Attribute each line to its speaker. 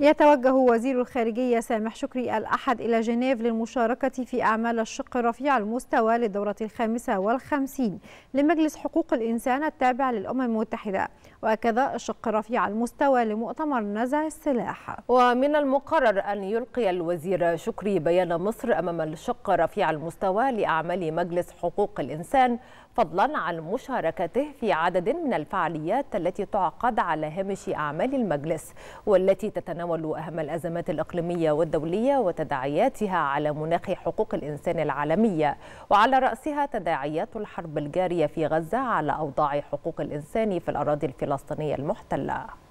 Speaker 1: يتوجه وزير الخارجية سامح شكري الأحد إلى جنيف للمشاركة في أعمال الشق الرفيع المستوى للدورة الخامسة والخمسين لمجلس حقوق الإنسان التابع للأمم المتحدة وكذا الشق الرفيع المستوى لمؤتمر نزع السلاح
Speaker 2: ومن المقرر أن يلقي الوزير شكري بيان مصر أمام الشق الرفيع المستوى لأعمال مجلس حقوق الإنسان فضلا عن مشاركته في عدد من الفعاليات التي تعقد على هامش أعمال المجلس والتي تتناول تتناول أهم الأزمات الإقليمية والدولية وتداعياتها على مناخ حقوق الإنسان العالمية وعلى رأسها تداعيات الحرب الجارية في غزة على أوضاع حقوق الإنسان في الأراضي الفلسطينية المحتلة